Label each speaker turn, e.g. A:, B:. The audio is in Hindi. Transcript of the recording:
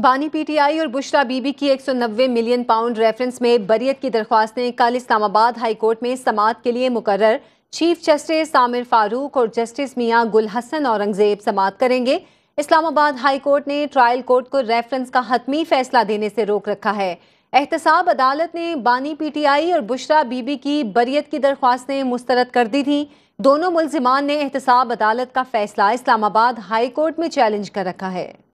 A: बानी पीटीआई और बुशरा बीबी की 190 मिलियन पाउंड रेफरेंस में बरियत की दरख्वास्तें कल इस्लामाबाद हाई कोर्ट में समात के लिए मुकर्र चीफ जस्टिस आमिर फारूक और जस्टिस मियां गुल हसन औरंगजेब समात करेंगे इस्लामाबाद हाई कोर्ट ने ट्रायल कोर्ट को रेफरेंस का हतमी फैसला देने से रोक रखा है एहतसाब अदालत ने बानी पीटीआई और बुशरा बीबी की बरियत की दरख्वास्तें मुस्तरद कर दी थी दोनों मुलजिमान ने एहतसाब अदालत का फैसला इस्लामाबाद हाई कोर्ट में चैलेंज कर रखा है